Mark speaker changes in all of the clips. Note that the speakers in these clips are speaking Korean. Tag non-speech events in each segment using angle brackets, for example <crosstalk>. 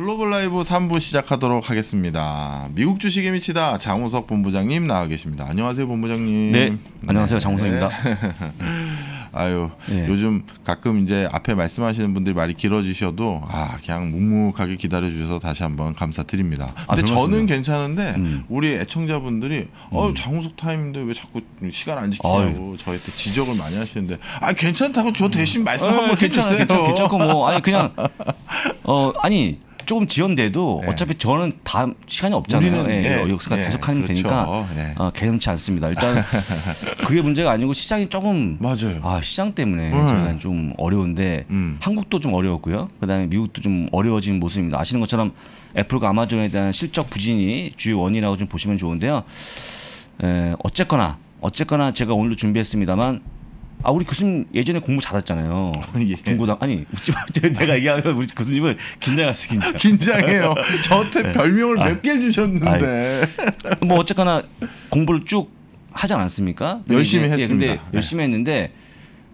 Speaker 1: 글로벌 라이브 3부 시작하도록 하겠습니다. 미국 주식에 미치다 장우석 본부장님 나와 계십니다. 안녕하세요, 본부장님. 네. 안녕하세요, 네. 장우석입니다. <laughs> 아유, 네. 요즘 가끔 이제 앞에 말씀하시는 분들이 말이 길어지셔도 아, 그냥 묵묵하게 기다려 주셔서 다시 한번 감사드립니다. 아, 근데 아, 저는 괜찮은데 음. 우리 애청자분들이 어, 음. 장우석 타임인데 왜 자꾸 시간 안 지키냐고 저한테 지적을 많이 하시는데 아, 괜찮다고 저 대신 말씀 어, 한번 괜찮아요. 괜찮고 뭐 아니 그냥 어, 아니
Speaker 2: 조금 지연돼도 예. 어차피 저는 다음 시간이 없잖아요. 우리는, 예, 예, 역사가 예. 계속 하면 그렇죠. 되니까 네. 어, 개념치 않습니다. 일단 <laughs> 그게 문제가 아니고 시장이 조금 맞아요. 아 시장 때문에 음. 제가 좀 어려운데 음. 한국도 좀 어려웠고요. 그다음에 미국도 좀 어려워진 모습입니다. 아시는 것처럼 애플과 아마존에 대한 실적 부진이 주요 원인이라고 좀 보시면 좋은데요. 에, 어쨌거나 어쨌거나 제가 오늘도 준비했습니다만 아 우리 교수님 예전에 공부 잘했잖아요. <laughs> 예. 중고등 아니 웃지 마. <laughs> 내가 얘기하는 우리 교수님은 긴장했어 긴장. <laughs> 긴장해요. 저한테 네. 별명을 아, 몇개 주셨는데. 아이. 뭐 어쨌거나 공부를 쭉 하지 않았습니까? 열심히 예, 근데, 했습니다. 예, 근데 네. 열심히 했는데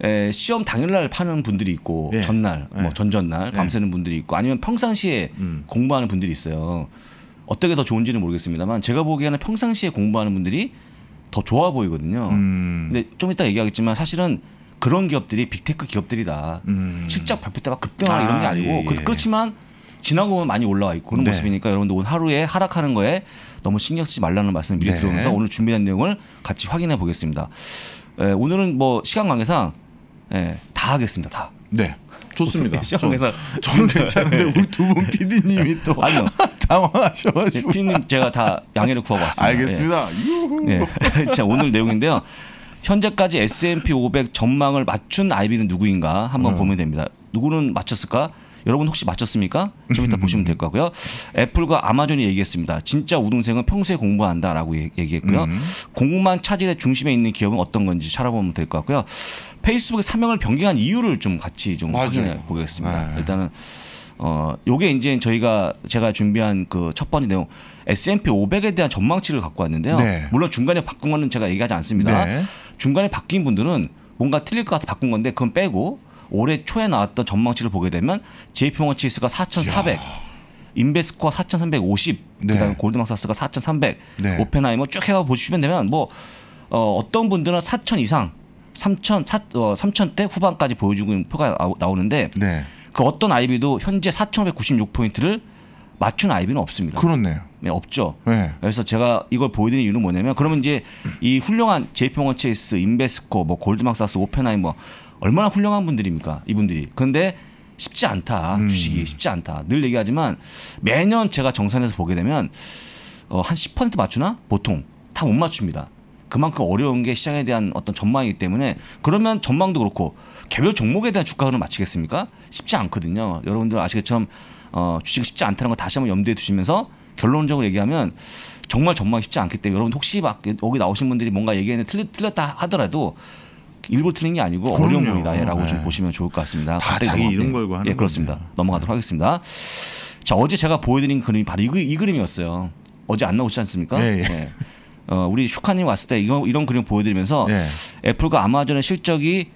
Speaker 2: 에, 시험 당일날 파는 분들이 있고 네. 전날 예. 뭐 전전날 밤새는 분들이 있고 아니면 평상시에 음. 공부하는 분들이 있어요. 어떻게 더 좋은지는 모르겠습니다만 제가 보기에는 평상시에 공부하는 분들이 더 좋아 보이거든요. 음. 근데 좀 이따 얘기하겠지만 사실은 그런 기업들이 빅테크 기업들이다. 음. 실적 발표 때 막 급등하라 아, 이런 게 아니고 예, 예. 그렇지만 지나고 보면 많이 올라와 있고 그런 네. 모습이니까 여러분들 오늘 하루에 하락하는 거에 너무 신경 쓰지 말라는 말씀을 미리 네. 들으면서 오늘 준비한 내용을 같이 확인해 보겠습니다. 에, 예, 오늘은 뭐 시간 관계상 에, 예, 다 하겠습니다. 다. 네. 좋습니다. 시간 관계상 저는 괜찮은데 <laughs> 네. 우리
Speaker 1: 두분 PD님이 <laughs> 또 아니요. 당황하셔가지고. 피님
Speaker 2: 제가 다 양해를 구하고왔습니다 알겠습니다. 예. 예. <laughs> 자 오늘 내용인데요. 현재까지 S&P 500 전망을 맞춘 아이는 누구인가 한번 음. 보면 됩니다. 누구는 맞췄을까? 여러분 혹시 맞췄습니까? 좀 이따 보시면 될 거고요. 애플과 아마존이 얘기했습니다. 진짜 우등생은 평소에 공부한다라고 얘기했고요. 음. 공만 차질의 중심에 있는 기업은 어떤 건지 찾아보면 될것 같고요. 페이스북의 사명을 변경한 이유를 좀 같이 좀 확인해 보겠습니다. 네. 일단은 어 요게 이제 저희가 제가 준비한 그 첫 번째 내용 S&P 500에 대한 전망치를 갖고 왔는데요. 네. 물론 중간에 바꾼 거는 제가 얘기하지 않습니다. 네. 중간에 바뀐 분들은 뭔가 틀릴 것 같아 바꾼 건데 그건 빼고 올해 초에 나왔던 전망치를 보게 되면 JP모건 치스가 4,400 야. 인베스코가 4,350, 네. 그다음에 골드만삭스가 4,300, 네. 오펜하이머 쭉 해가 보시면 되면 뭐 어, 어떤 분들은 4,000 이상, 3,000, 어, 3,000대 후반까지 보여주고 있는 표가 나오는데 네. 그 어떤 아이비도 현재 4,196포인트를 맞춘 아이비는 없습니다. 그렇네요. 네, 없죠. 네. 그래서 제가 이걸 보여드리는 이유는 뭐냐면 그러면 이제 이 훌륭한 제이평원 체이스, 인베스코, 뭐골드망사스오펜하이뭐 얼마나 훌륭한 분들입니까? 이분들이. 그런데 쉽지 않다. 음. 주식이 음. 쉽지 않다. 늘 얘기하지만 매년 제가 정산해서 보게 되면 어, 한 10% 맞추나? 보통 다 못 맞춥니다. 그만큼 어려운 게 시장에 대한 어떤 전망이기 때문에 그러면 전망도 그렇고 개별 종목에 대한 주가 흐름 맞추겠습니까? 쉽지 않거든요. 여러분들 아시겠지만 어, 주식 이 쉽지 않다는 걸 다시 한번 염두에 두시면서 결론적으로 얘기하면 정말 정말 쉽지 않기 때문에 여러분 혹시 막 여기 나오신 분들이 뭔가 얘기했는데 틀리, 틀렸다 하더라도 일부 틀린 게 아니고 그럼요. 어려운 겁니다라고 네. 좀 보시면 좋을 것 같습니다. 다 자기 넘어가 이름 걸고 하는 예, 그렇습니다. 거네요. 넘어가도록 네. 하겠습니다. 자 어제 제가 보여드린 그림이 바로 이, 이 그림이었어요. 어제 안 나오지 않습니까? 예, 예. 예. 어, 우리 슈카님 왔을 때 이런, 이런 그림 보여드리면서 네. 애플과 아마존의 실적이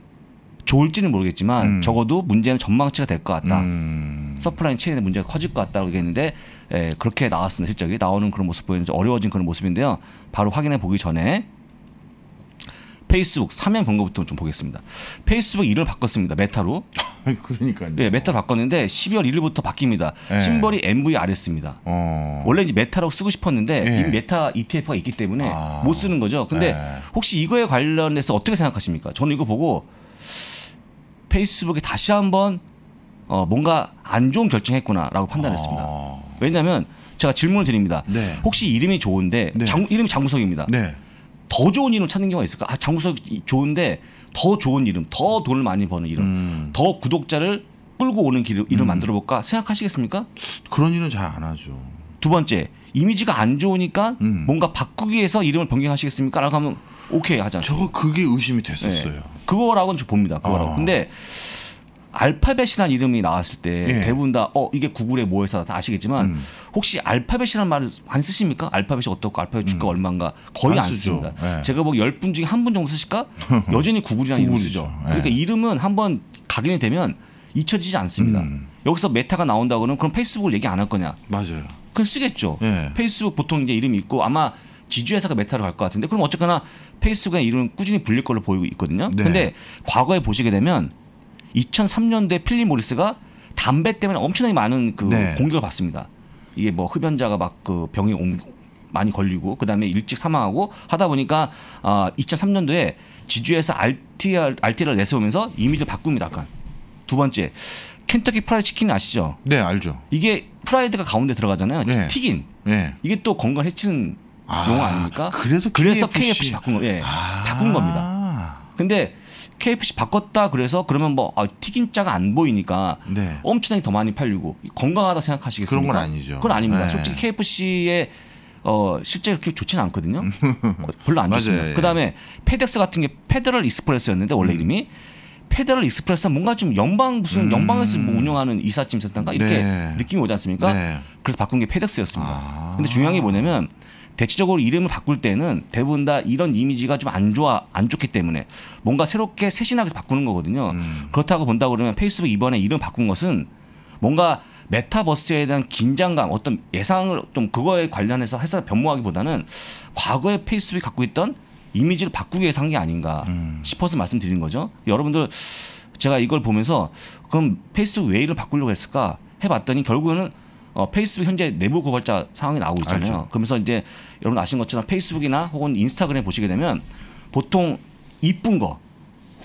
Speaker 2: 좋을지는 모르겠지만 음. 적어도 문제는 전망치가 될 것 같다. 음. 서플라이 체인의 문제가 커질 것 같다고 얘기했는데 에, 예, 그렇게 나왔습니다. 실적이 나오는 그런 모습 보이는 어려워진 그런 모습인데요. 바로 확인해 보기 전에 페이스북 사면 번거부터 좀 보겠습니다. 페이스북 이름을 바꿨습니다. 메타로.
Speaker 1: <laughs> 그러니까요.
Speaker 2: 예, 메타로 바꿨는데 12월 1일부터 바뀝니다. 예. 심벌이 MVRS입니다. 어. 원래 이제 메타라고 쓰고 싶었는데 예. 이미 메타 ETF가 있기 때문에 아. 못 쓰는 거죠. 근데 예. 혹시 이거에 관련해서 어떻게 생각하십니까? 저는 이거 보고 페이스북에 다시 한번 어, 뭔가 안 좋은 결정했구나라고 판단했습니다. 아. 왜냐하면 제가 질문을 드립니다. 네. 혹시 이름이 좋은데 네. 이름이 장구석입니다. 네. 더 좋은 이름 찾는 경우가 있을까? 아, 장구석 좋은데 더 좋은 이름, 더 돈을 많이 버는 이름, 음. 더 구독자를 끌고 오는 길, 이름 음. 만들어 볼까 생각하시겠습니까? 그런 일은 잘 안 하죠. 두 번째 이미지가 안 좋으니까 음. 뭔가 바꾸기 위해서 이름을 변경하시겠습니까? 라고 하면 오케이 하지 않습 그게 의심이 됐었어요. 네. 그거라고는 봅니다. 그거라고. 어. 근데 알파벳이라는 이름이 나왔을 때 예. 대부분 다 어 이게 구글의 모회사 다 아시겠지만 음. 혹시 알파벳이라는 말을 안 쓰십니까? 알파벳이 어떻고 알파벳 주가 음. 얼마인가 거의 안, 안 쓰십니다. 예. 제가 보기 10분 중에 한 분 정도 쓰실까? <laughs> 여전히 구글이라는 이름 쓰죠. 예. 그러니까 이름은 한번 각인이 되면 잊혀지지 않습니다. 음. 여기서 메타가 나온다 그러면 그럼 페이스북을 얘기 안 할 거냐? 맞아요. 그건 쓰겠죠. 예. 페이스북 보통 이제 이름이 있고 아마 지주회사가 메타로 갈 것 같은데 그럼 어쨌거나 페이스북이나 이런 꾸준히 불릴 걸로 보이고 있거든요. 네. 근데 과거에 보시게 되면 2003년도에 필리 모리스가 담배 때문에 엄청나게 많은 그 네. 공격을 받습니다. 이게 뭐 흡연자가 막 그 병이 많이 걸리고 그다음에 일찍 사망하고 하다 보니까 아 2003년도에 지주에서 RTR RTR을 내세우면서 이미지 바꿉니다. 약간 두 번째 켄터키 프라이드 치킨 아시죠? 네 알죠. 이게 프라이드가 가운데 들어가잖아요. 네. 튀긴. 네. 이게 또 건강 해치는 아, 용어 아닙니까? 그래서 그래서 KFC, 바꾼 거, 예, 아. 바꾼 겁니다. 근데 KFC 바꿨다 그래서 그러면 뭐 아, 튀김자가 안 보이니까 네. 엄청나게 더 많이 팔리고 건강하다 생각하시겠습니까? 그런 건 아니죠. 그건 아닙니다. 네. 솔직히 KFC의 어, 실제 그렇게 좋지는 않거든요. 음. 어, 별로 안 <laughs> 좋습니다. 예. 그다음에 페덱스 같은 게 페더럴 익스프레스였는데 원래 음. 이름이 페더럴 익스프레스 뭔가 좀 연방 무슨 음. 연방에서 뭐 운영하는 이삿짐 센터인가 이렇게 네. 느낌이 오지 않습니까? 네. 그래서 바꾼 게 페덱스였습니다. 아. 근데 중요한 게 뭐냐면 대체적으로 이름을 바꿀 때는 대부분 다 이런 이미지가 좀 안 좋아 안 좋기 때문에 뭔가 새롭게 새신하게 바꾸는 거거든요. 음. 그렇다고 본다 그러면 페이스북 이번에 이름 바꾼 것은 뭔가 메타버스에 대한 긴장감 어떤 예상을 좀 그거에 관련해서 회사를 변모하기보다는 과거에 페이스북이 갖고 있던 이미지를 바꾸기 위해서 한게 아닌가 음. 싶어서 말씀드린 거죠. 여러분들 제가 이걸 보면서 그럼 페이스북 왜 이를 바꾸려고 했을까 해봤더니 결국에는 어, 페이스북 현재 내부 고발자 상황이 나오고 있잖아요. 알죠. 그러면서 이제 여러분 아신 것처럼 페이스북이나 혹은 인스타그램 보시게 되면 보통 이쁜 거,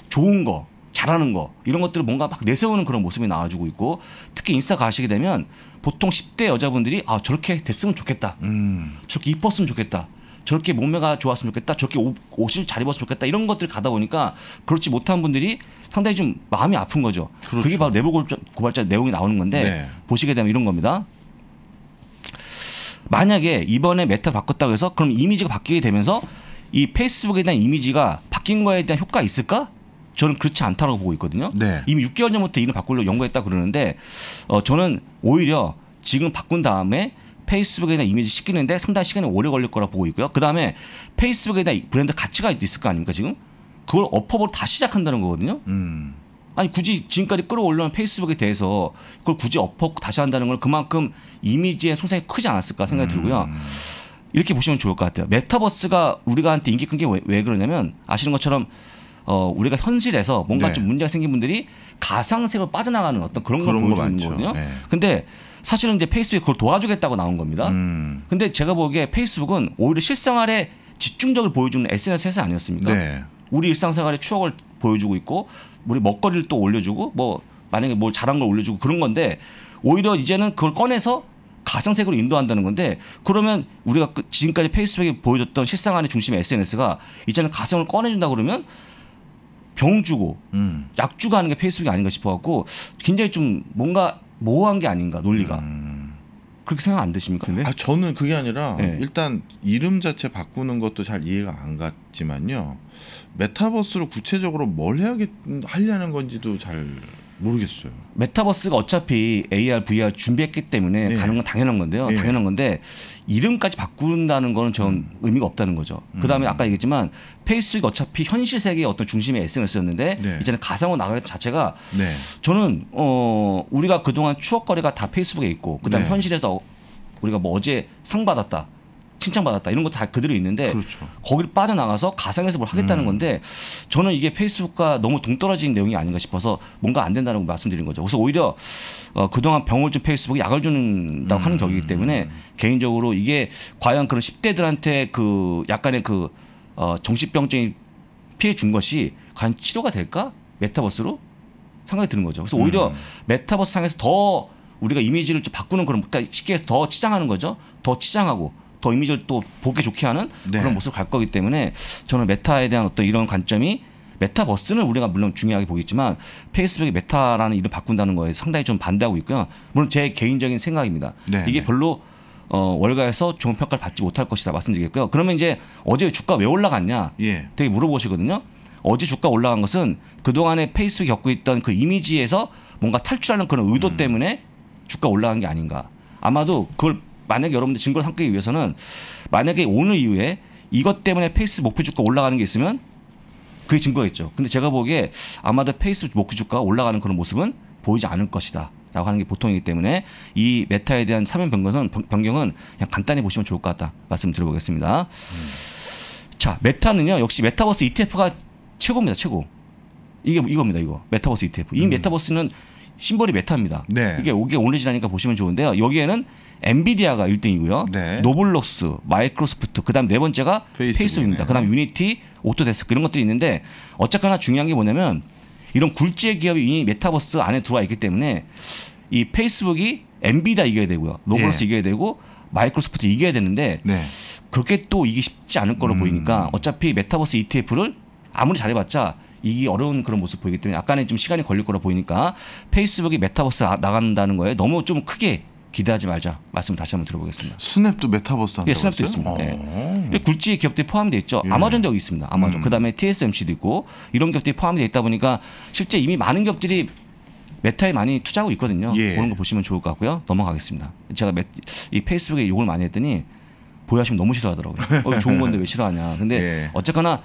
Speaker 2: 좋은 거, 잘하는 거 이런 것들을 뭔가 막 내세우는 그런 모습이 나와주고 있고 특히 인스타 가시게 되면 보통 10대 여자분들이 아 저렇게 됐으면 좋겠다, 음. 저렇게 이뻤으면 좋겠다, 저렇게 몸매가 좋았으면 좋겠다, 저렇게 옷, 옷을 잘 입었으면 좋겠다 이런 것들 을 가다 보니까 그렇지 못한 분들이 상당히 좀 마음이 아픈 거죠. 그렇죠. 그게 바로 내부 고발자 내용이 나오는 건데 네. 보시게 되면 이런 겁니다. 만약에 이번에 메타 바꿨다고 해서 그럼 이미지가 바뀌게 되면서 이 페이스북에 대한 이미지가 바뀐 거에 대한 효과가 있을까? 저는 그렇지 않다고 보고 있거든요. 네. 이미 6개월 전부터 이걸 바꾸려고 연구했다 그러는데 어, 저는 오히려 지금 바꾼 다음에 페이스북에 대한 이미지 시키는데 상당히 시간이 오래 걸릴 거라 고 보고 있고요. 그 다음에 페이스북에 대한 브랜드 가치가 있을 거 아닙니까 지금? 그걸 엎어버려 다 시작한다는 거거든요. 음. 아니 굳이 지금까지 끌어올려온 페이스북에 대해서 그걸 굳이 엎어 다시 한다는 건 그만큼 이미지의 손상이 크지 않았을까 생각이 음. 들고요. 이렇게 보시면 좋을 것 같아요. 메타버스가 우리가한테 인기 끈 게 왜 그러냐면 아시는 것처럼 어, 우리가 현실에서 뭔가 네. 좀 문제가 생긴 분들이 가상세계로 빠져나가는 어떤 그런 걸 그런 보여주는 거 거거든요. 네. 근데 사실은 이제 페이스북이 그걸 도와주겠다고 나온 겁니다. 음. 근데 제가 보기에 페이스북은 오히려 실생활에 집중적으로 보여주는 SNS 회사 아니었습니까? 네. 우리 일상생활의 추억을 보여주고 있고 우리 먹거리를 또 올려주고 뭐 만약에 뭘 잘한 걸 올려주고 그런 건데 오히려 이제는 그걸 꺼내서 가상세계로 인도한다는 건데 그러면 우리가 그 지금까지 페이스북에 보여줬던 실상안의 중심의 SNS가 이제는 가상을 꺼내준다 그러면 병 주고 음. 약 주고 하는 게 페이스북이 아닌가 싶어갖고 굉장히 좀 뭔가 모호한 게 아닌가 논리가 음.
Speaker 1: 그렇게 생각 안 드십니까? 아 저는 그게 아니라 네. 일단 이름 자체 바꾸는 것도 잘 이해가 안 갔지만요. 메타버스로 구체적으로 뭘 해야겠 하려는 건지도 잘 모르겠어요.
Speaker 2: 메타버스가 어차피 AR, VR 준비했기 때문에 네. 가는 건 당연한 건데요. 네. 당연한 건데 이름까지 바꾼다는 거는 전 음. 의미가 없다는 거죠. 음. 그다음에 음. 아까 얘기했지만 페이스북이 어차피 현실 세계의 어떤 중심의 SNS였는데 네. 이제는 가상으로 나가는 자체가 네. 저는 어 우리가 그동안 추억거리가 다 페이스북에 있고 그다음 에 네. 현실에서 우리가 뭐 어제 상 받았다. 칭찬받았다 이런 것도 다 그대로 있는데 그렇죠. 거기를 빠져나가서 가상에서 뭘 하겠다는 음. 건데 저는 이게 페이스북과 너무 동떨어진 내용이 아닌가 싶어서 뭔가 안 된다고 말씀드린 거죠. 그래서 오히려 어, 그동안 병을 좀페이스북에 약을 주는다고 음. 하는 격이기 때문에 개인적으로 이게 과연 그런 10대들한테 그 약간의 그 어, 정신병증이 피해 준 것이 과연 치료가 될까? 메타버스로? 생각이 드는 거죠. 그래서 오히려 음. 메타버스 상에서 더 우리가 이미지를 좀 바꾸는 그런 그러니까 쉽게 해서 더 치장하는 거죠. 더 치장하고 더 이미지를 또 보기 좋게 하는 네. 그런 모습을 갈 거기 때문에 저는 메타에 대한 어떤 이런 관점이 메타버스는 우리가 물론 중요하게 보겠지만 페이스북이 메타라는 이름 바꾼다는 거에 상당히 좀 반대하고 있고요. 물론 제 개인적인 생각입니다. 네. 이게 네. 별로 어, 월가에서 좋은 평가를 받지 못할 것이다 말씀드리겠고요. 그러면 이제 어제 주가 왜 올라갔냐? 예. 되게 물어보시거든요. 어제 주가 올라간 것은 그동안에 페이스북이 겪고 있던 그 이미지에서 뭔가 탈출하는 그런 의도 음. 때문에 주가 올라간 게 아닌가. 아마도 그걸 만약에 여러분들 증거를 삼기 위해서는 만약에 오늘 이후에 이것 때문에 페이스 목표 주가 올라가는 게 있으면 그게 증거겠죠. 근데 제가 보기에 아마도 페이스 목표 주가 올라가는 그런 모습은 보이지 않을 것이다. 라고 하는 게 보통이기 때문에 이 메타에 대한 사면 변경은, 변경은 그냥 간단히 보시면 좋을 것 같다. 말씀드려보겠습니다. 음. 자, 메타는요, 역시 메타버스 ETF가 최고입니다. 최고. 이게 이겁니다. 이거. 메타버스 ETF. 이 음. 메타버스는 심벌이 메타입니다. 네. 이게 이게 올리지않으니까 보시면 좋은데요. 여기에는 엔비디아가 1등이고요. 네. 노블록스, 마이크로소프트, 그다음 네 번째가 페이스북. 입니다 그다음 유니티, 오토데스크 이런 것들이 있는데 어쨌거나 중요한 게 뭐냐면 이런 굴지의 기업이 이미 메타버스 안에 들어와 있기 때문에 이 페이스북이 엔비디아 이겨야 되고요. 노블록스 예. 이겨야 되고 마이크로소프트 이겨야 되는데 네. 그렇게 또 이기 쉽지 않을 거로 음. 보이니까 어차피 메타버스 ETF를 아무리 잘해봤자 이기 어려운 그런 모습 보이기 때문에 약간의 좀 시간이 걸릴 거로 보이니까 페이스북이 메타버스 아, 나간다는 거에 너무 좀 크게 기대하지 말자
Speaker 1: 말씀 다시 한번 들어보겠습니다. 스냅도 메타버스 한다고 예, 스냅도 했어요? 있습니다. 예. 어.
Speaker 2: 예 굴지 기업들이 포함되어 있죠. 예. 아마존도 여기 있습니다. 아마존. 음. 그다음에 TSMC도 있고 이런 기업들이 포함되어 있다 보니까 실제 이미 많은 기업들이 메타에 많이 투자하고 있거든요. 예. 그런 거 보시면 좋을 것 같고요. 넘어가겠습니다. 제가 메, 이 페이스북에 욕을 많이 했더니 보여하시면 너무 싫어하더라고요. 어, 좋은 건데 왜 싫어하냐. 근데 예. 어쨌거나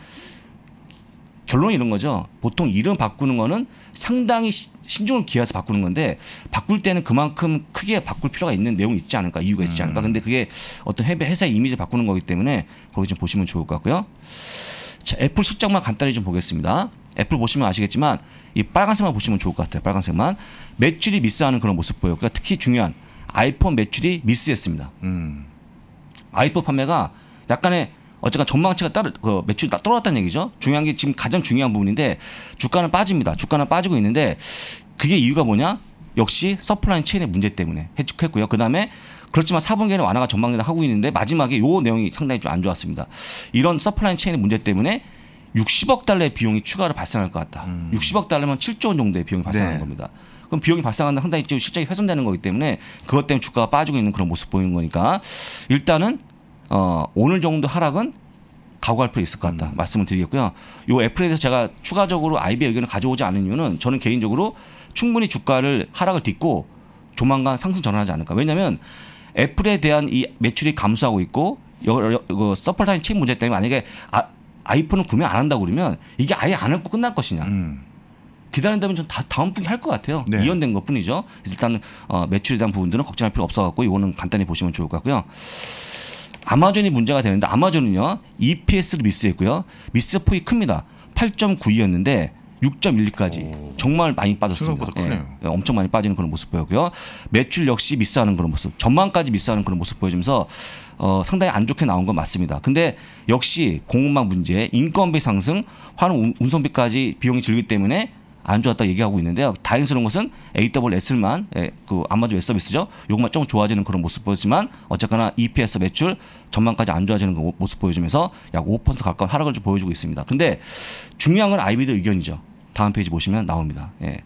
Speaker 2: 결론이 이런 거죠. 보통 이름 바꾸는 거는 상당히 신중을 기해서 바꾸는 건데 바꿀 때는 그만큼 크게 바꿀 필요가 있는 내용이 있지 않을까 이유가 있지 않을까. 음. 근데 그게 어떤 회사 의 이미지 바꾸는 거기 때문에 거기 좀 보시면 좋을 것 같고요. 자, 애플 실적만 간단히 좀 보겠습니다. 애플 보시면 아시겠지만 이 빨간색만 보시면 좋을 것 같아요. 빨간색만 매출이 미스하는 그런 모습 보여요. 그러니까 특히 중요한 아이폰 매출이 미스했습니다. 음. 아이폰 판매가 약간의 어쨌든 전망치가 따르 그 매출이 떨어졌다는 얘기죠. 중요한 게 지금 가장 중요한 부분인데 주가는 빠집니다. 주가는 빠지고 있는데 그게 이유가 뭐냐? 역시 서플라이 체인의 문제 때문에 해축했고요. 그다음에 그렇지만 4분기에는 완화가 전망대다 하고 있는데 마지막에 요 내용이 상당히 좀 안 좋았습니다. 이런 서플라이 체인의 문제 때문에 60억 달러의 비용이 추가로 발생할 것 같다. 음. 60억 달러면 7조 원 정도의 비용이 발생하는 네. 겁니다. 그럼 비용이 발생한다 상당히 실적이 훼손되는 거기 때문에 그것 때문에 주가가 빠지고 있는 그런 모습 보이는 거니까 일단은 어, 오늘 정도 하락은 각오할 필요 있을 것 같다 음. 말씀을 드리겠고요. 요 애플에 대해서 제가 추가적으로 IB의 의견을 가져오지 않은 이유는 저는 개인적으로 충분히 주가를 하락을 딛고 조만간 상승 전환하지 않을까. 왜냐하면 애플에 대한 이 매출이 감소하고 있고 여, 여, 그 서플라인 체인 문제 때문에 만약에 아, 아이폰을 구매 안 한다고 그러면 이게 아예 안 하고 끝날 것이냐. 음. 기다린다면 전 다, 다음 분기 할 것 같아요. 네. 이연된 것 뿐이죠. 일단 어, 매출에 대한 부분들은 걱정할 필요 없어 갖고 이거는 간단히 보시면 좋을 것 같고요. 아마존이 문제가 되는데 아마존은요 EPS를 미스했고요 미스 폭이 큽니다. 8.92였는데 6.12까지 정말 많이 빠졌습니다. 예. 예, 엄청 많이 빠지는 그런 모습 보였고요. 매출 역시 미스하는 그런 모습, 전망까지 미스하는 그런 모습 보여주면서 어, 상당히 안 좋게 나온 건 맞습니다. 근데 역시 공급망 문제, 인건비 상승, 화로 운송비까지 비용이 들기 때문에 안 좋았다 얘기하고 있는데요. 다행스러운 것은 AWS만 예, 그 아마존 웹 서비스죠. 요것만 좀 좋아지는 그런 모습 보였지만 어쨌거나 EPS 매출 전망까지 안 좋아지는 그 모습 보여주면서 약 5% 가까운 하락을 좀 보여주고 있습니다. 근데 중요한 건 IB들 의견이죠. 다음 페이지 보시면 나옵니다. 예.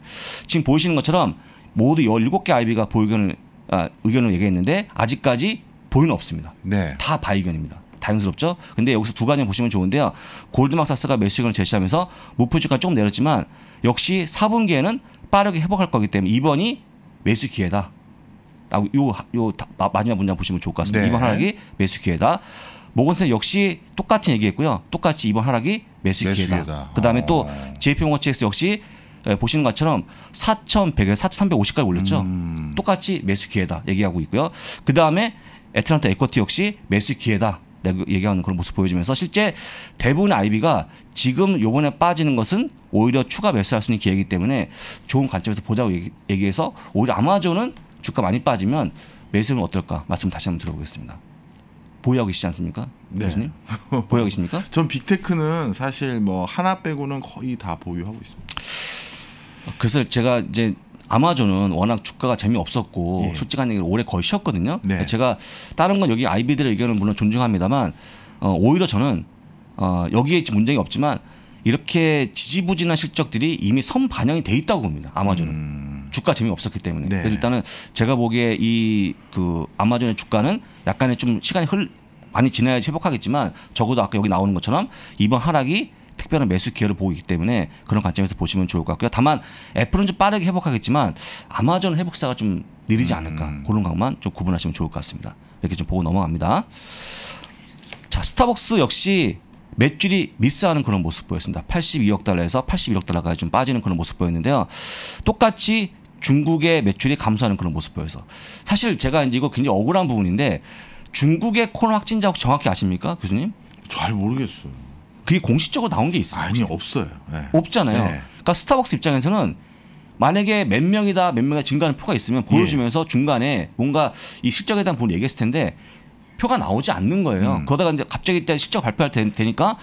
Speaker 2: 지금 보이시는 것처럼 모두 17개 IB가 보의견을 아, 의견을 얘기했는데 아직까지 보이는 없습니다. 네. 다 바의견입니다. 다행스럽죠. 근데 여기서 두 가지 보시면 좋은데요. 골드막사스가 매수익을 제시하면서 목표 주가 조금 내렸지만 역시 4분기에는 빠르게 회복할 거기 때문에 2번이 매수 기회다. 라고 요, 요 마지막 문장 보시면 좋을 것 같습니다. 네. 이번 하락이 매수 기회다. 모건슨 역시 똑같은 얘기했고요. 똑같이 2번 하락이 매수, 기회다. 기회다. 그다음에 어. 또 JP모건치엑스 역시 보시는 것처럼 4,100에서 4,350까지 올렸죠. 음. 똑같이 매수 기회다 얘기하고 있고요. 그다음에 애틀란타 에쿼티 역시 매수 기회다. 얘기하는 그런 모습 보여주면서 실제 대부분의 아이비가 지금 요번에 빠지는 것은 오히려 추가 매수할 수 있는 기회이기 때문에 좋은 관점에서 보자고 얘기, 해서 오히려 아마존은 주가 많이 빠지면 매수는 어떨까
Speaker 1: 말씀 다시 한번 들어보겠습니다. 보유하고 계시지 않습니까? 네. 교수님? 보유하고 계십니까? <laughs> 전 빅테크는 사실 뭐 하나 빼고는 거의 다 보유하고 있습니다.
Speaker 2: 그래서 제가 이제 아마존은 워낙 주가가 재미없었고 예. 솔직한 얘기를 오래 거의 쉬었거든요. 네. 그러니까 제가 다른 건 여기 아이비들의 의견을 물론 존중합니다만 어, 오히려 저는 어, 여기에 문제가 없지만 이렇게 지지부진한 실적들이 이미 선 반영이 돼 있다고 봅니다. 아마존은. 음. 주가 재미없었기 때문에. 네. 그래서 일단은 제가 보기에 이 그 아마존의 주가는 약간의 좀 시간이 흘 많이 지나야 회복하겠지만 적어도 아까 여기 나오는 것처럼 이번 하락이 특별한 매수 기회를 보이기 때문에 그런 관점에서 보시면 좋을 것 같고요. 다만 애플은 좀 빠르게 회복하겠지만 아마존 회복세가좀 느리지 음. 않을까 음. 그런 것만 좀 구분하시면 좋을 것 같습니다. 이렇게 좀 보고 넘어갑니다. 자 스타벅스 역시 매출이 미스하는 그런 모습 보였습니다. 82억 달러에서 81억 달러까지 좀 빠지는 그런 모습 보였는데요. 똑같이 중국의 매출이 감소하는 그런 모습 보여서 사실 제가 이제 이거 굉장히 억울한 부분인데 중국의 코로나 확진자 혹시 정확히 아십니까 교수님? 잘 모르겠어요. 그게 공식적으로 나온 게 있어요. 아니 없어요. 네. 없잖아요. 네. 그러니까 스타벅스 입장에서는 만약에 몇 명이다 몇명이 증가하는 표가 있으면 보여주면서 예. 중간에 뭔가 이 실적에 대한 부분 얘기했을 텐데 표가 나오지 않는 거예요. 음. 그러다가 이제 갑자기 일단 실적 발표할 테니까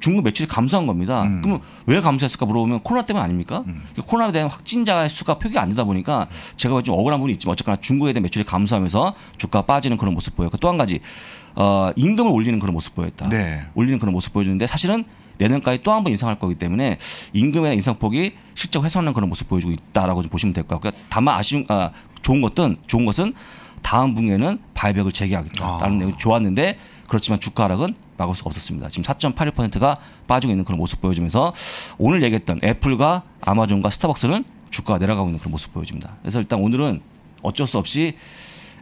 Speaker 2: 중국 매출이 감소한 겁니다. 음. 그러면 왜 감소했을까 물어보면 코로나 때문 아닙니까? 음. 그러니까 코로나에 대한 확진자 수가 표기가 안 되다 보니까 제가 좀 억울한 부분이 있지만 어쨌거나 중국에 대한 매출이 감소하면서 주가 빠지는 그런 모습 보였고 그러니까 또한 가지 어, 임금을 올리는 그런 모습 보였다. 네. 올리는 그런 모습 보여주는데 사실은 내년까지 또 한 번 인상할 거기 때문에 임금의 인상폭이 실제 훼손하는 그런 모습 보여주고 있다라고 좀 보시면 될 것 같고요. 다만 아쉬운 아, 좋은 것은 좋은 것은 다음 분에는발벽을 재개하겠다라는 아. 내용이 좋았는데 그렇지만 주가 하락은 막을 수가 없었습니다. 지금 4.81%가 빠지고 있는 그런 모습 보여주면서 오늘 얘기했던 애플과 아마존과 스타벅스는 주가가 내려가고 있는 그런 모습 보여집니다. 그래서 일단 오늘은 어쩔 수 없이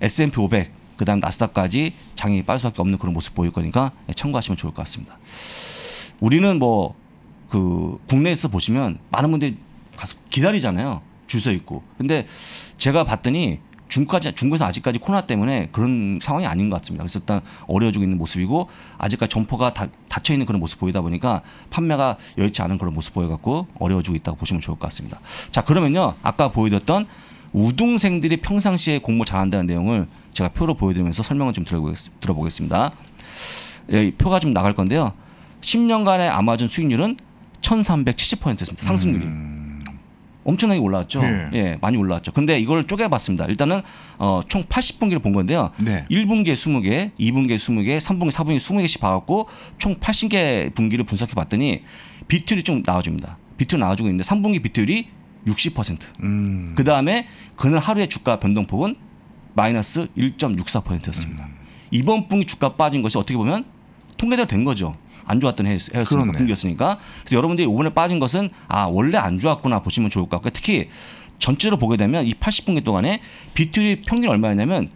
Speaker 2: S&P 500 그다음 나스닥까지 장이 빠를 수밖에 없는 그런 모습 보일 거니까 참고하시면 좋을 것 같습니다. 우리는 뭐 그 국내에서 보시면 많은 분들이 가서 기다리잖아요. 줄 서 있고. 근데 제가 봤더니 중까지 중국에서 아직까지 코로나 때문에 그런 상황이 아닌 것 같습니다. 그래서 일단 어려워지고 있는 모습이고 아직까지 점포가 닫혀 있는 그런 모습 보이다 보니까 판매가 여의치 않은 그런 모습 보여갖고 어려워지고 있다고 보시면 좋을 것 같습니다. 자 그러면요 아까 보여드렸던 우등생들이 평상시에 공부 잘한다는 내용을 제가 표로 보여드리면서 설명을 좀 들어보겠습니다. 예, 표가 좀 나갈 건데요. 10년간의 아마존 수익률은 1370%였습니다. 상승률이. 음... 엄청나게 올라왔죠. 네. 예, 많이 올라왔죠. 근데 이걸 쪼개봤습니다. 일단은 어, 총 80분기를 본 건데요. 네. 1분기에 20개, 2분기에 20개, 3분기, 4분기 20개씩 봐갖고 총 80개 분기를 분석해 봤더니 비트율이 좀 나와줍니다. 비트율 나와주고 있는데 3분기 비트율이 60%. 음. 그 다음에 그날 하루의 주가 변동폭은 마이너스 1.64%였습니다. 음. 이번 분기 주가 빠진 것이 어떻게 보면 통계대로 된 거죠. 안 좋았던 해였으니까 분기였으니까. 그래서 여러분들이 이번에 빠진 것은 아 원래 안 좋았구나 보시면 좋을 것같고 특히 전체로 보게 되면 이 80분기 동안에 비투리 평균 얼마였냐면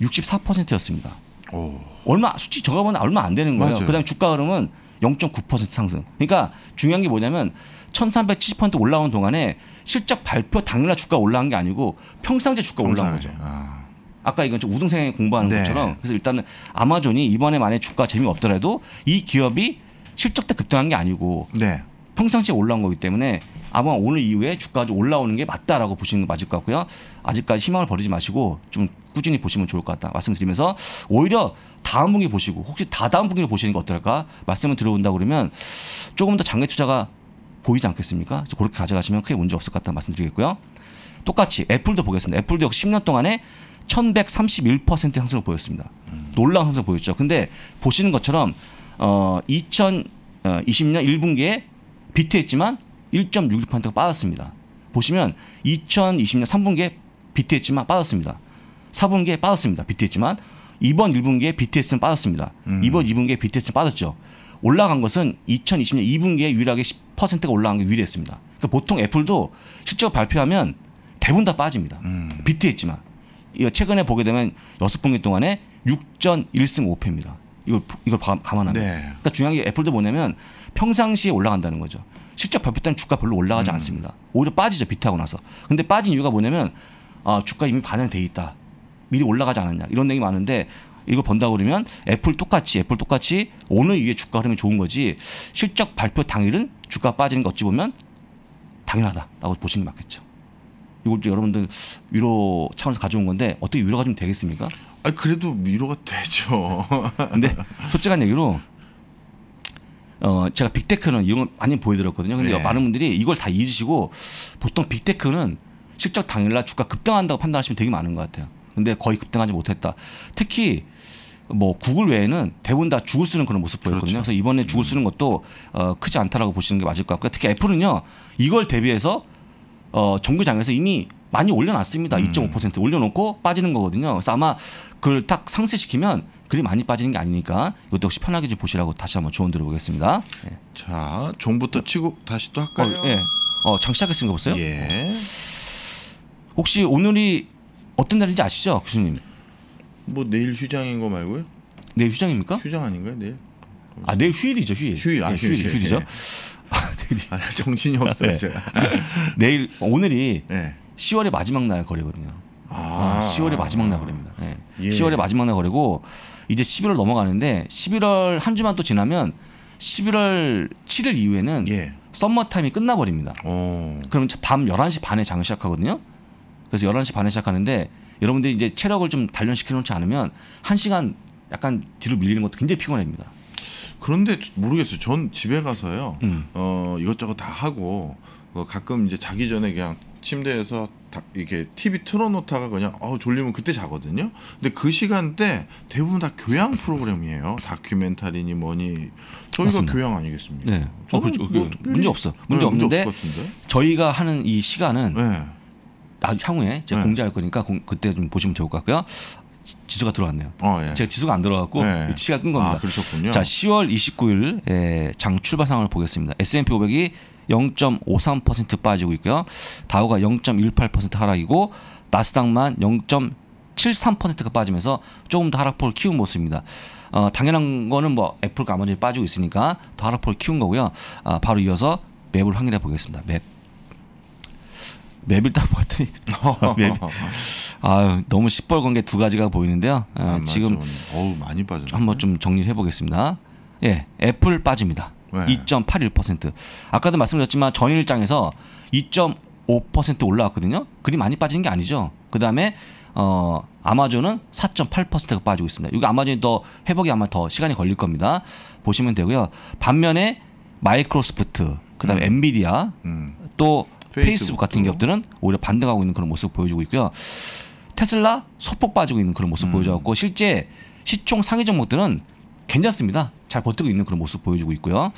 Speaker 2: 64%였습니다. 오. 얼마 수치 저가보다 얼마 안 되는 거예요. 그다음 에 주가 흐름은 0.9% 상승. 그러니까 중요한 게 뭐냐면 1,370% 올라온 동안에 실적 발표 당일날 주가 올라간 게 아니고 평상시에 주가 올라간 거죠. 아. 아까 이건 좀 우등생이 공부하는 네. 것처럼 그래서 일단은 아마존이 이번에 만약 주가 재미없더라도 이 기업이 실적 때 급등한 게 아니고 네. 평상시에 올라온 거기 때문에 아마 오늘 이후에 주가 가 올라오는 게 맞다라고 보시는 게 맞을 것 같고요. 아직까지 희망을 버리지 마시고 좀 꾸준히 보시면 좋을 것 같다 말씀드리면서 오히려 다음 분기 보시고 혹시 다다음 분기를 보시는 게 어떨까 말씀을 들어온다 그러면 조금 더 장기 투자가 보이지 않겠습니까? 그렇게 가져가시면 크게 문제 없을 것 같다는 말씀드리겠고요. 똑같이 애플도 보겠습니다. 애플도 역시 10년 동안에 1131% 상승을 보였습니다. 음. 놀라운 상승을 보였죠. 근데 보시는 것처럼 어 2020년 어, 1분기에 비트했지만 1.61%가 빠졌습니다. 보시면 2020년 3분기에 비트했지만 빠졌습니다. 4분기에 빠졌습니다. 비트했지만 이번 1분기에 BTS는 빠졌습니다. 음. 이번 2분기에 BTS는 빠졌죠. 올라간 것은 2020년 2분기에 유일하게 10%가 올라간 게 유일했습니다. 그러니까 보통 애플도 실적 발표하면 대부분 다 빠집니다. 음. 비트했지만 이거 최근에 보게 되면 6분기 동안에 6전 1승 5패입니다. 이걸 이걸 감안하면 네. 그러니까 중요한 게 애플도 뭐냐면 평상시에 올라간다는 거죠. 실적 발표 때는 주가 별로 올라가지 음. 않습니다. 오히려 빠지죠 비트하고 나서. 근데 빠진 이유가 뭐냐면 아, 주가 이미 반영돼 있다. 미리 올라가지 않았냐 이런 얘기 많은데 이거 본다 고 그러면 애플 똑같이 애플 똑같이 오늘 위에 주가 흐름이 좋은 거지 실적 발표 당일은 주가 빠지는 거 어찌 보면 당연하다라고 보시는 게 맞겠죠. 이걸 여러분들 위로 차원에서 가져온 건데 어떻게 위로가 좀 되겠습니까? 아 그래도 위로가 되죠. <laughs> 근데 솔직한 얘기로 어 제가 빅테크는 이런 걸 많이 보여드렸거든요. 근데 네. 많은 분들이 이걸 다 잊으시고 보통 빅테크는 실적 당일날 주가 급등한다고 판단하시면 되게 많은 것 같아요. 근데 거의 급등하지 못했다. 특히 뭐 구글 외에는 대부분 다 죽을 쓰는 그런 모습 보였거든요. 그렇죠. 그래서 이번에 죽을 쓰는 것도 어, 크지 않다라고 보시는 게 맞을 것 같고요. 특히 애플은요 이걸 대비해서 어, 정규장에서 이미 많이 올려놨습니다. 음. 2.5% 올려놓고 빠지는 거거든요. 그래서 아마 그걸 딱 상쇄시키면 그리 많이 빠지는 게 아니니까 이것도 역시 편하게 좀 보시라고 다시 한번 조언 드려보겠습니다. 예. 자, 종부터 치고 다시 또 할까요? 어, 예. 어, 장 시작했으니까 보세요. 예. 혹시 오늘이 어떤 날인지 아시죠, 교수님? 뭐
Speaker 1: 내일 휴장인 거 말고요? 내일 휴장입니까? 휴장 아닌가요? 내일? 아 내일 휴일이죠 휴일. 휴일, 아, 네, 휴일, 휴일, 휴일, 이죠 네. 아, 내일이 아, 정신이 아, 없어요 네. <laughs> 내일 오늘이
Speaker 2: 네. 예. 10월의 마지막 날 거래거든요.
Speaker 1: 아, 아 10월의 마지막 날 거래입니다.
Speaker 2: 네. 예. 10월의 예. 마지막 날 거래고 이제 11월 넘어가는데 11월 한 주만 또 지나면 11월 7일 이후에는 예. 썸머 타임이 끝나버립니다. 오. 그럼 밤 11시 반에 장을 시작하거든요. 그래서 11시 반에 시작하는데 여러분들이 이제 체력을 좀 단련시켜 놓지 않으면
Speaker 1: 한 시간 약간 뒤로 밀리는 것도 굉장히 피곤합니다. 그런데 모르겠어요. 전 집에 가서요. 음. 어 이것저것 다 하고 어, 가끔 이제 자기 전에 그냥 침대에서 다 이렇게 TV 틀어놓다가 그냥 어 졸리면 그때 자거든요. 근데 그 시간대 대부분 다 교양 프로그램이에요. 다큐멘터리니 뭐니 저희가 맞습니다. 교양 아니겠습니까? 네. 어, 그렇죠. 뭐 그 문제 없어. 네, 문제 네, 없는데 문제 저희가 하는 이 시간은
Speaker 2: 네. 아, 향후에 제가 네. 공지할 거니까 공, 그때 좀 보시면 좋을 것 같고요. 지수가 들어왔네요. 어, 예. 제가 지수가 안 들어갔고 예. 네. 시가끈 겁니다. 아, 그러군요 자, 10월 29일 예, 장 출발 상황을 보겠습니다. S&P 500이 0.53% 빠지고 있고요. 다우가 0.18% 하락이고 나스닥만 0.73%가 빠지면서 조금 더 하락폭을 키운 모습입니다. 어, 당연한 거는 뭐 애플과 아마존이 빠지고 있으니까 더 하락폭을 키운 거고요. 아, 바로 이어서 맵을 확인해 보겠습니다. 맵. 맵을 딱 봤더니 맵이, 아 너무 시뻘건 게 두 가지가 보이는데요. 아, 아, 지금 어우 많이 빠졌 한번 좀 정리해 보겠습니다. 예, 애플 빠집니다. 네. 2.81%. 아까도 말씀드렸지만 전일장에서 2.5% 올라왔거든요. 그리 많이 빠지는 게 아니죠. 그 다음에 어, 아마존은 4.8%가 빠지고 있습니다. 이거 아마존이 더 회복이 아마 더 시간이 걸릴 겁니다. 보시면 되고요. 반면에 마이크로소프트, 그다음에 음. 엔비디아, 음. 또 페이스북, 같은 기업들은 오히려 반등하고 있는 그런 모습 을 보여주고 있고요. 테슬라 소폭 빠지고 있는 그런 모습 음. 보여주고 실제 시총 상위 종목들은 괜찮습니다. 잘 버티고 있는 그런 모습 보여주고 있고요.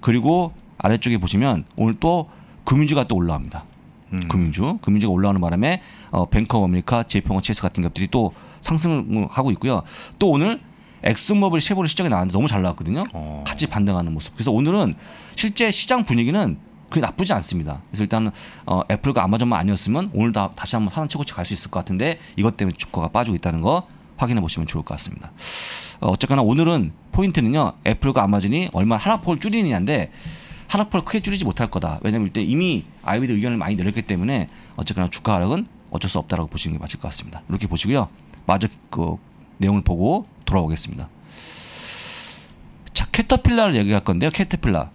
Speaker 2: 그리고 아래쪽에 보시면 오늘 또 금융주가 또 올라옵니다. 음. 금융주, 금융주가 올라오는 바람에 어, 뱅크 오브 아메리카, 제이펑 체스 같은 기업들이 또 상승을 하고 있고요. 또 오늘 엑스모빌 쉐보레 시장에 나왔는데 너무 잘 나왔거든요. 어. 같이 반등하는 모습. 그래서 오늘은 실제 시장 분위기는 그게 나쁘지 않습니다. 그래서 일단은 어, 애플과 아마존만 아니었으면 오늘 다, 다시 한번 하단 최고치 갈 수 있을 것 같은데 이것 때문에 주가가 빠지고 있다는 거 확인해 보시면 좋을 것 같습니다. 어, 어쨌거나 오늘은 포인트는요. 애플과 아마존이 얼마나 하락폭을 줄이느냐인데 하락폭을 크게 줄이지 못할 거다. 왜냐면 일단 이미 아이비드 의견을 많이 내렸기 때문에 어쨌거나 주가 하락은 어쩔 수 없다라고 보시는 게 맞을 것 같습니다. 이렇게 보시고요. 마저 그 내용을 보고 돌아오겠습니다. 자, 캐터필라를 얘기할 건데요. 캐터필라.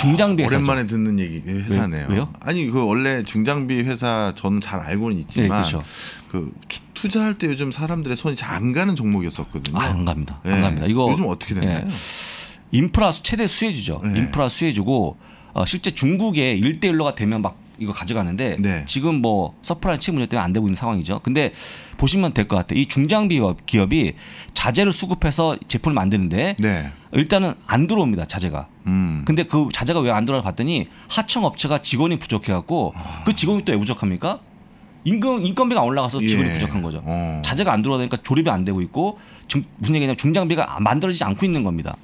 Speaker 1: 중장비 회사 오랜만에 듣는 얘기 그 회사네요. 왜, 요 아니 그 원래 중장비 회사 저는 잘 알고는 있지만 네, 그 투자할 때 요즘 사람들의 손이 잘 안 가는 종목이었었거든요. 아, 안 갑니다. 네. 안 예. 갑니다. 이거 요즘 어떻게 예. 되나요? 네. 인프라
Speaker 2: 최대 수혜주죠. 예. 인프라 수혜주고 어, 실제 중국의 일대일로가 되면 막 이거 가져가는데 네. 지금 뭐 서프라임 체 문제 때문에 안 되고 있는 상황이죠. 근데 보시면 될 것 같아요. 이 중장비 기업이 자재를 수급해서 제품을 만드는데 네. 일단은 안 들어옵니다 자재가. 음. 근데 그 자재가 왜 안 들어와 봤더니 하청 업체가 직원이 부족해갖고 아. 그 직원이 또 왜 부족합니까? 임금 인건비가 올라가서 예. 직원이 예. 부족한 거죠. 어. 자재가 안 들어가니까 조립이 안 되고 있고 중, 무슨 얘기냐면 중장비가 만들어지지 않고 있는 겁니다.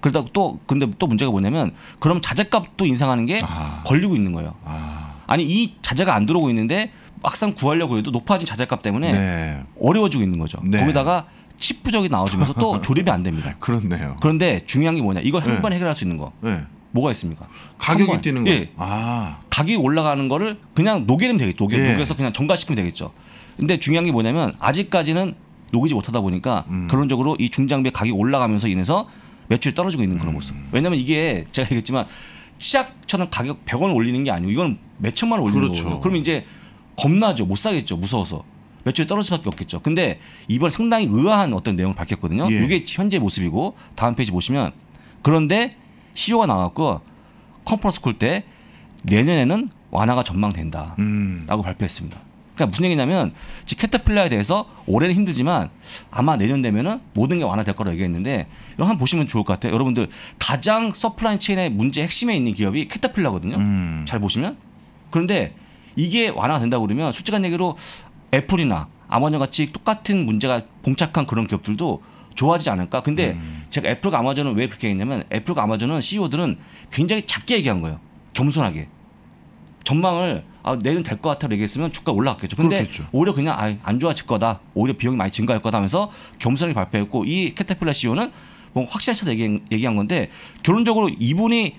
Speaker 2: 그러다 가또 근데 또 문제가 뭐냐면 그럼 자재값도 인상하는 게 아. 걸리고 있는 거예요. 아. 니이 자재가 안 들어오고 있는데 막상 구하려고 해도 높아진 자재값 때문에 네. 어려워지고 있는 거죠. 네. 거기다가 치부적이 나오지면서 또 <laughs> 조립이 안 됩니다. 그렇네요. 그런데 중요한 게 뭐냐? 이걸 한 네. 번에 해결할 수 있는 거. 네. 뭐가 있습니까? 가격이 뛰는 거. 예.
Speaker 1: 아.
Speaker 2: 가격이 올라가는 거를 그냥 녹이면 되겠죠. 녹여, 예. 녹여서 그냥 정가시키면 되겠죠. 근데 중요한 게 뭐냐면 아직까지는 녹이지 못하다 보니까 음. 결론적으로 이 중장비 가격이 올라가면서 인해서 매출이 떨어지고 있는 그런 음. 모습. 왜냐하면 이게 제가 얘기했지만 치약처럼 가격 100원 올리는 게 아니고 이건 몇 천만 원 올리는 그렇죠. 그러면 이제 겁나죠. 못 사겠죠. 무서워서. 며칠 떨어질 수밖에 없겠죠. 근데 이번 상당히 의아한 어떤 내용을 밝혔거든요. 예. 이게 현재 모습이고 다음 페이지 보시면 그런데 CEO가 나왔고 컨퍼런스 콜 때 내년에는 완화가 전망된다라고 음. 발표했습니다. 그러니까 무슨 얘기냐면 지캐터플라에 대해서 올해는 힘들지만 아마 내년 되면은 모든 게 완화될 거라고 얘기했는데 이거 한번 보시면 좋을 것 같아요. 여러분들 가장 서플라이 체인의 문제 핵심에 있는 기업이 캐터플라거든요 음. 잘 보시면 그런데 이게 완화된다고 그러면 솔직한 얘기로 애플이나 아마존 같이 똑같은 문제가 봉착한 그런 기업들도 좋아지지 않을까. 근데 음. 제가 애플과 아마존은 왜 그렇게 했냐면 애플과 아마존은 CEO들은 굉장히 작게 얘기한 거예요. 겸손하게. 전망을 아, 내일은 될 것같아고 얘기했으면 주가 올라갔겠죠. 근데 그렇겠죠. 오히려 그냥 아, 안 좋아질 거다. 오히려 비용이 많이 증가할 거다 하면서 겸손하게 발표했고 이 캐테필라 CEO는 뭐확실하 차도 얘기한 건데 결론적으로 이분이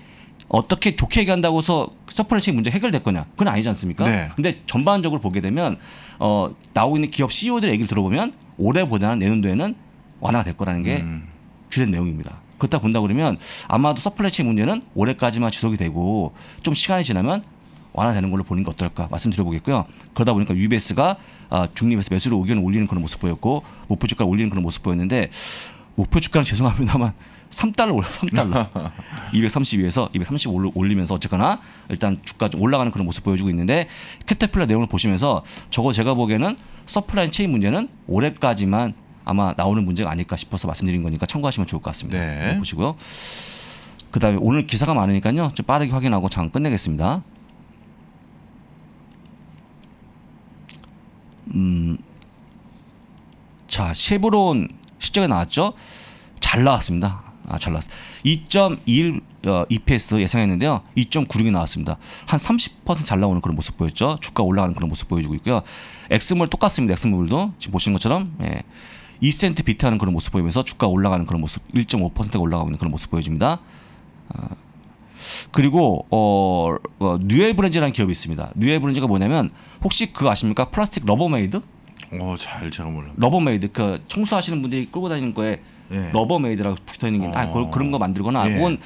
Speaker 2: 어떻게 좋게 얘기한다고 해서 서플라이 체인 문제 해결될 거냐. 그건 아니지 않습니까? 네. 근데 전반적으로 보게 되면 어, 나오고 있는 기업 CEO들의 얘기를 들어보면 올해보다는 내년도에는 완화가 될 거라는 게 음. 주된 내용입니다. 그렇다 본다 그러면 아마도 서플라이 체인 문제는 올해까지만 지속이 되고 좀 시간이 지나면 완화되는 걸로 보는 게 어떨까 말씀드려보겠고요. 그러다 보니까 UBS가 아, 중립에서 매수로 의견을 올리는 그런 모습 보였고 목표 주가를 올리는 그런 모습 보였는데 목표 주가는 죄송합니다만 3달러 올라 3달러 232에서 235로 올리면서 어쨌거나 일단 주가 좀 올라가는 그런 모습 보여주고 있는데 캐테플라 내용을 보시면서 저거 제가 보기에는 서플라인 체인 문제는 올해까지만 아마 나오는 문제가 아닐까 싶어서 말씀드린 거니까 참고하시면 좋을 것 같습니다. 네. 네 보시고요. 그다음에 오늘 기사가 많으니까요. 좀 빠르게 확인하고 장 끝내겠습니다. 음, 자 쉐브론 실적이 나왔죠. 잘 나왔습니다. 아, 잘 나왔어. 2 1 어, EPS 예상했는데요. 2.96이 나왔습니다. 한 30%잘 나오는 그런 모습 보였죠. 주가 올라가는 그런 모습 보여주고 있고요. 엑스몰 똑같습니다. 엑스몰도 지금 보신 것처럼 예. 2센트 비트하는 그런 모습 보이면서 주가 올라가는 그런 모습 1.5%가 올라가고 있는 그런 모습 보여줍니다. 아, 그리고 어, 어 뉴엘 브랜즈라는 기업이 있습니다. 뉴엘 브랜즈가 뭐냐면 혹시 그 아십니까? 플라스틱 러버메이드?
Speaker 1: 어, 잘 제가 몰라.
Speaker 2: 러버메이드 그 청소하시는 분들이 끌고 다니는 거에 예. 러버메이드라고 붙어 있는 게 아, 어. 아, 그, 그런 거 만들거나 예. 혹은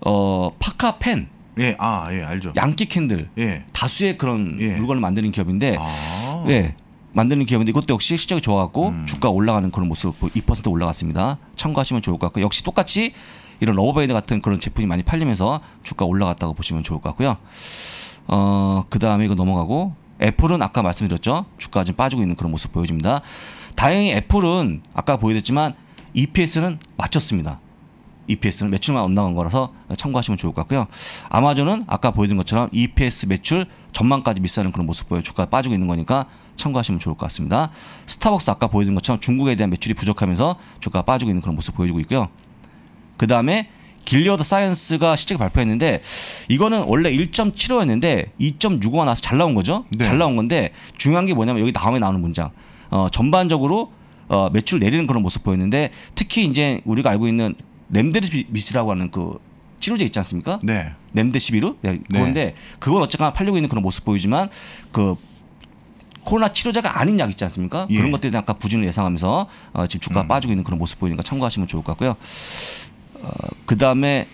Speaker 2: 어 파카 펜. 예, 아, 예, 알죠. 양키 캔들. 예. 다수의 그런 예. 물건을 만드는 기업인데 아. 예. 만드는 기업인데 이것도 역시 실적이 좋아갖고 음. 주가 올라가는 그런 모습 2% 올라갔습니다. 참고하시면 좋을 것 같고 역시 똑같이 이런 러버베이드 같은 그런 제품이 많이 팔리면서 주가 올라갔다고 보시면 좋을 것 같고요. 어, 그 다음에 이거 넘어가고 애플은 아까 말씀드렸죠. 주가 좀 빠지고 있는 그런 모습 보여집니다. 다행히 애플은 아까 보여드렸지만 EPS는 맞췄습니다. EPS는 매출만 엇나간 거라서 참고하시면 좋을 것 같고요. 아마존은 아까 보여드린 것처럼 EPS 매출 전망까지 미스하는 그런 모습 보여 주가 빠지고 있는 거니까 참고하시면 좋을 것 같습니다. 스타벅스 아까 보여드린 것처럼 중국에 대한 매출이 부족하면서 주가가 빠지고 있는 그런 모습 보여주고 있고요. 그 다음에 길리어드 사이언스가 실적 발표했는데 이거는 원래 1.75였는데 2.65가 나서 잘 나온 거죠. 네. 잘 나온 건데 중요한 게 뭐냐면 여기 다음에 나오는 문장. 어, 전반적으로 어, 매출 내리는 그런 모습 보였는데 특히 이제 우리가 알고 있는 램데시비라고 스 하는 그 치료제 있지 않습니까? 네. 램데시비르 네, 예, 그건데 네. 그건 어쨌거나 팔리고 있는 그런 모습 보이지만 그 코로나 치료제가 아닌 약 있지 않습니까? 예. 그런 것들이 아까 부진을 예상하면서 어, 지금 주가가 음. 빠지고 있는 그런 모습 보이니까 참고하시면 좋을 것 같고요. 어, 그 다음에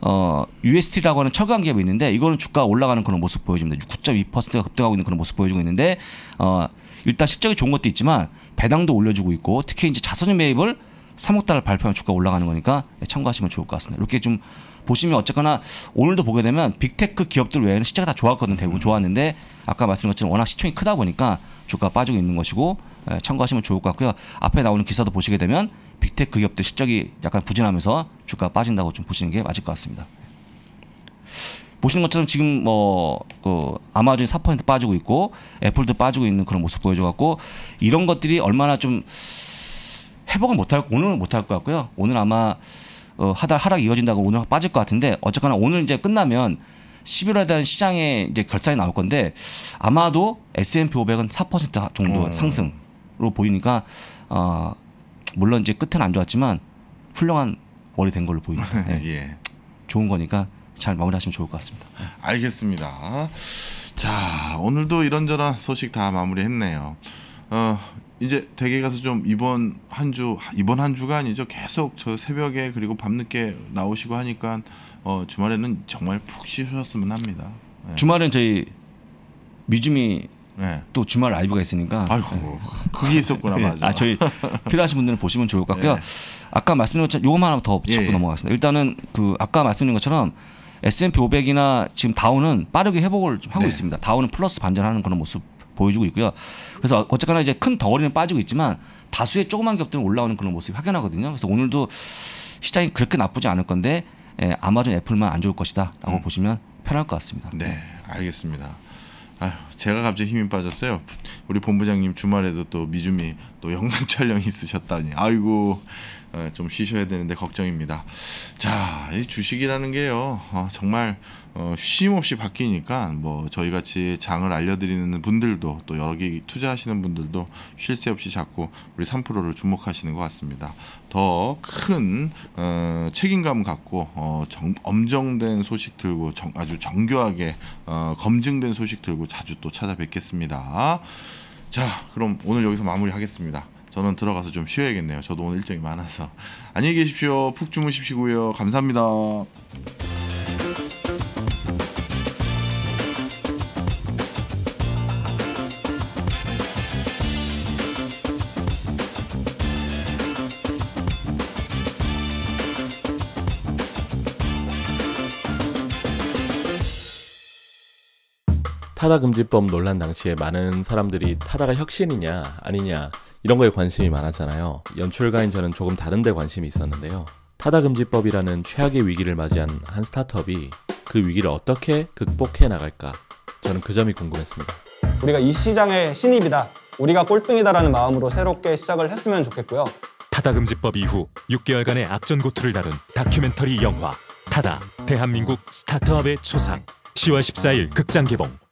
Speaker 2: 어, UST라고 하는 철강 기업이 있는데 이거는 주가 올라가는 그런 모습 보여줍니다. 9.2%가 급등하고 있는 그런 모습 보여주고 있는데 어, 일단 실적이 좋은 것도 있지만 배당도 올려주고 있고 특히 이제 자선유 매입을 3억 달러 발표하면 주가 올라가는 거니까 예, 참고하시면 좋을 것 같습니다. 이렇게 좀 보시면 어쨌거나 오늘도 보게 되면 빅테크 기업들 외에는 시장이 다 좋았거든 대부분 좋았는데 아까 말씀드린 것처럼 워낙 시총이 크다 보니까 주가 빠지고 있는 것이고 예, 참고하시면 좋을 것 같고요. 앞에 나오는 기사도 보시게 되면 빅테크 기업들 실적이 약간 부진하면서 주가 빠진다고 좀 보시는 게 맞을 것 같습니다. 보시는 것처럼 지금 뭐그 아마존이 4% 빠지고 있고 애플도 빠지고 있는 그런 모습 보여줘갖고 이런 것들이 얼마나 좀 회복을 못할 오늘은 못할 것 같고요. 오늘 아마 어, 하달 하락 이어진다고 오늘 빠질 것 같은데 어쨌거나 오늘 이제 끝나면 11월에 대한 시장의 이제 결산이 나올 건데 아마도 S&P 500은 4% 정도 음. 상승으로 보이니까 어, 물론 이제 끝은 안 좋았지만 훌륭한 월이 된 걸로 보입니다. <laughs> 예. 예. 좋은 거니까 잘 마무리하시면 좋을 것 같습니다. 네,
Speaker 1: 알겠습니다. 자 오늘도 이런저런 소식 다 마무리했네요. 어 이제 댁에 가서 좀 이번 한 주 이번 한 주가 아니죠. 계속 저 새벽에 그리고 밤늦게 나오시고 하니까 어 주말에는 정말 푹 쉬셨으면 합니다. 네.
Speaker 2: 주말은 저희 미즘이 네. 또 주말 라이브가 있으니까 아이고 네. 그게 있었구나 네. 맞아. 아 저희 필요하신 분들은 보시면 좋을 것 같고요. 아까 말씀드린 것처럼 요것만 하나 더 짚고 예, 예, 넘어가겠습니다. 일단은 그 아까 말씀드린 것처럼 S&P 500이나 지금 다우는 빠르게 회복을 좀 하고 네. 있습니다. 다우는 플러스 반전하는 그런 모습 보여주고 있고요. 그래서 어쨌거나 이제 큰 덩어리는 빠지고 있지만 다수의 조그만 기업들은 올라오는 그런 모습이 확연하거든요. 그래서 오늘도 시장이 그렇게 나쁘지 않을 건데 예, 아마존 애플만 안 좋을 것이다라고 음. 보시면 편할 것 같습니다. 네,
Speaker 1: 알겠습니다. 아휴, 제가 갑자기 힘이 빠졌어요. 우리 본부장님 주말에도 또 미주미 또 영상 촬영 이 있으셨다니. 아이고, 예, 좀 쉬셔야 되는데 걱정입니다. 자, 이 주식이라는 게요. 아, 정말 어, 쉼없이 바뀌니까 뭐 저희 같이 장을 알려드리는 분들도 또 여러 개 투자하시는 분들도 쉴 새 없이 자꾸 우리 3%를 주목하시는 것 같습니다. 더큰 어, 책임감 갖고 어, 정, 엄정된 소식 들고 정, 아주 정교하게 어, 검증된 소식 들고 자주 또 찾아뵙겠습니다. 자, 그럼 오늘 여기서 마무리하겠습니다. 저는 들어가서 좀 쉬어야겠네요. 저도 오늘 일정이 많아서 안녕히 계십시오. 푹 주무십시고요. 감사합니다.
Speaker 2: 타다 금지법 논란 당시에 많은 사람들이 타다가 혁신이냐 아니냐 이런 거에 관심이 많았잖아요. 연출가인 저는 조금 다른 데 관심이 있었는데요. 타다 금지법이라는 최악의 위기를 맞이한 한 스타트업이 그 위기를 어떻게 극복해 나갈까 저는 그 점이 궁금했습니다. 우리가 이 시장의 신입이다. 우리가 꼴등이다라는 마음으로 새롭게 시작을 했으면 좋겠고요. 타다 금지법 이후 6개월간의 악전고투를 다룬 다큐멘터리 영화
Speaker 1: 타다 대한민국 스타트업의 초상 10월 14일 극장 개봉